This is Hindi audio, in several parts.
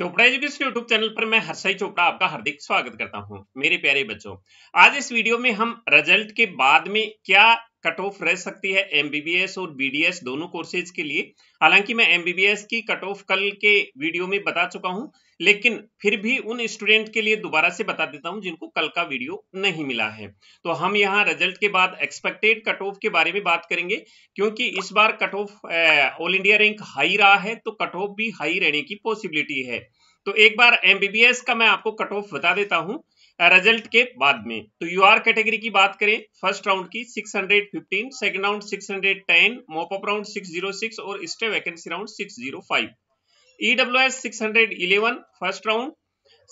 चोपड़ा एजुकेशन यूट्यूब चैनल पर मैं हर्षाई चोपड़ा आपका हार्दिक स्वागत करता हूं मेरे प्यारे बच्चों आज इस वीडियो में हम रिजल्ट के बाद में क्या कट ऑफ रह सकती है एमबीबीएस और बीडीएस दोनों कोर्सेज के लिए हालांकि मैं एमबीबीएस की कट ऑफ कल के वीडियो में बता चुका हूं लेकिन फिर भी उन स्टूडेंट के लिए दोबारा से बता देता हूं जिनको कल का वीडियो नहीं मिला है तो हम यहाँ रिजल्ट के बाद एक्सपेक्टेड कट ऑफ के बारे में बात करेंगे क्योंकि इस बार cut off all India rank high रहा है तो कट ऑफ भी हाई रहने की पॉसिबिलिटी है तो एक बार एमबीबीएस का मैं आपको कट ऑफ बता देता हूं रिजल्ट के बाद में तो यू आर कैटेगरी की बात करें फर्स्ट राउंड की 615 second round 610 mop up round 606 और stray vacancy round 605 zero EWS 611 first round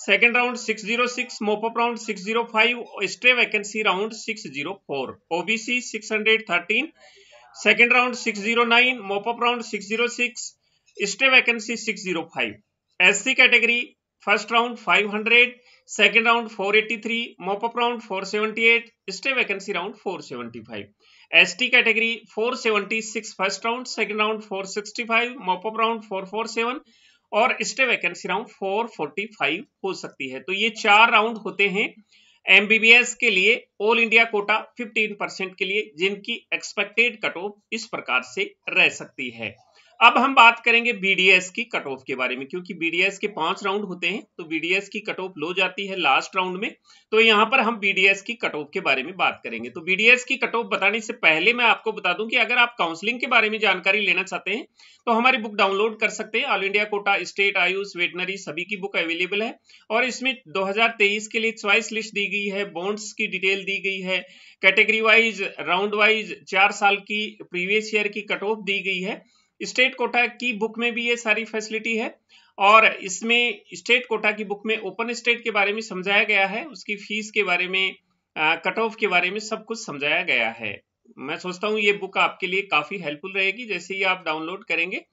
second round 606 zero six mop round six zero five stray vacancy round six zero four OBC six hundred thirteen second round six zero nine mop round six zero six stray vacancy six zero five S C category first round five hundred second round 483, eighty three mop up round four seventy vacancy round 475, seventy ST category 476 first round second round 465, sixty mop up round 447 और stray vacancy round four forty five हो सकती है तो ये चार राउंड होते हैं एम एमबीबीएस के लिए all India quota fifteen percent के लिए जिनकी एक्सपेक्टेड कट ऑफ इस प्रकार से रह सकती है अब हम बात करेंगे बीडीएस की कट ऑफ के बारे में क्योंकि बीडीएस के पांच राउंड होते हैं तो बीडीएस की कट ऑफ लो जाती है लास्ट राउंड में तो यहां पर हम बीडीएस की कट ऑफ के बारे में बात करेंगे तो बीडीएस की कट ऑफ बताने से पहले मैं आपको बता दूं कि अगर आप काउंसलिंग के बारे में जानकारी लेना चाहते हैं तो हमारी बुक डाउनलोड कर सकते हैं all India quota state AYUSH veterinary सभी की बुक अवेलेबल है और इसमें दो के लिए च्वाइस लिस्ट दी गई है बॉन्ड्स की डिटेल दी गई है कैटेगरी वाइज राउंड वाइज चार साल की प्रीवियस ईयर की कट ऑफ दी गई है स्टेट कोटा की बुक में भी ये सारी फैसिलिटी है और इसमें स्टेट कोटा की बुक में ओपन स्टेट के बारे में समझाया गया है उसकी फीस के बारे में कट ऑफ के बारे में सब कुछ समझाया गया है मैं सोचता हूँ ये बुक आपके लिए काफ़ी हेल्पफुल रहेगी जैसे ही आप डाउनलोड करेंगे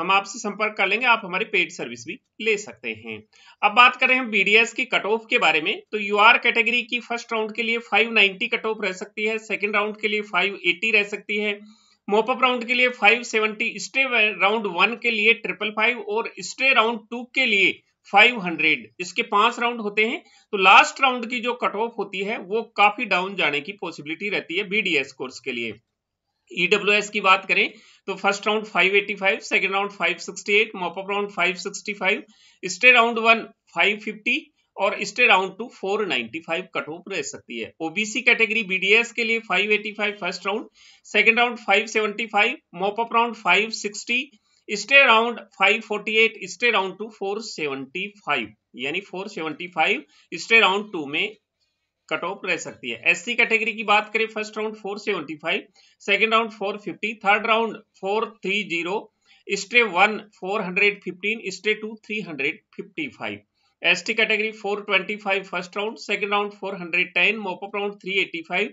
हम आपसे संपर्क कर लेंगे आप हमारी पेड सर्विस भी ले सकते हैं अब बात करें हम बीडीएस की कट ऑफ के बारे में तो यू आर कैटेगरी की फर्स्ट राउंड के लिए 590 कट ऑफ रह सकती है सेकंड राउंड के लिए 580 रह सकती है मोपअप राउंड के लिए 570 स्टे राउंड वन के लिए ट्रिपल फाइव और स्टे राउंड टू के लिए 500 इसके पांच राउंड होते हैं तो लास्ट राउंड की जो कट ऑफ होती है वो काफी डाउन जाने की पॉसिबिलिटी रहती है बीडीएस कोर्स के लिए ईडब्ल्यूएस e की बात करें तो first round 585 second round five eight mop up round five sixty five stray round one fifty और stray round two 495 cut off रह सकती है ओबीसी कैटेगरी बीडीएस के लिए 585 first round second round 575 mop up round 560 stray round 548 stray round two 475 यानी 475 स्टे राउंड टू में कट ऑफ रह सकती है एससी कैटेगरी की बात करें first round 475 second round 450 third round 430 stray one 415 stray two 355 ST category 425 first round, second round 410, mop-up round 385,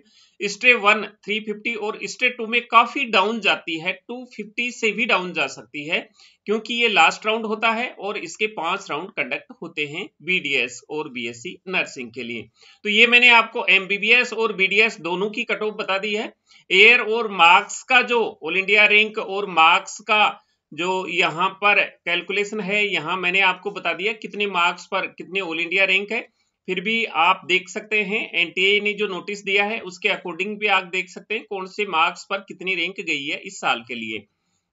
stray one 350 और स्ट्रे टू में काफी डाउन जाती है 250 से भी डाउन जा सकती है क्योंकि ये लास्ट राउंड होता है और इसके पांच राउंड कंडक्ट होते हैं बीडीएस और बीएससी नर्सिंग के लिए तो ये मैंने आपको एमबीबीएस और बीडीएस दोनों की कट ऑफ बता दी है एयर और मार्क्स का जो ऑल इंडिया रैंक और मार्क्स का जो यहाँ पर कैलकुलेशन है यहाँ मैंने आपको बता दिया कितने मार्क्स पर कितने ऑल इंडिया रैंक है फिर भी आप देख सकते हैं एनटीए ने जो नोटिस दिया है उसके अकॉर्डिंग भी आप देख सकते हैं कौन से मार्क्स पर कितनी रैंक गई है इस साल के लिए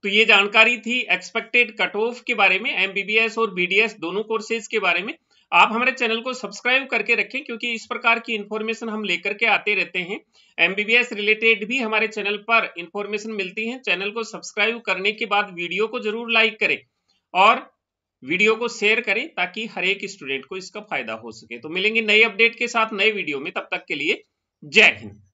तो ये जानकारी थी एक्सपेक्टेड कट ऑफ के बारे में एमबीबीएस और बीडीएस दोनों कोर्सेज के बारे में आप हमारे चैनल को सब्सक्राइब करके रखें क्योंकि इस प्रकार की इन्फॉर्मेशन हम लेकर के आते रहते हैं एमबीबीएस रिलेटेड भी हमारे चैनल पर इन्फॉर्मेशन मिलती है चैनल को सब्सक्राइब करने के बाद वीडियो को जरूर लाइक करें और वीडियो को शेयर करें ताकि हर एक स्टूडेंट को इसका फायदा हो सके तो मिलेंगे नए अपडेट के साथ नए वीडियो में तब तक के लिए जय हिंद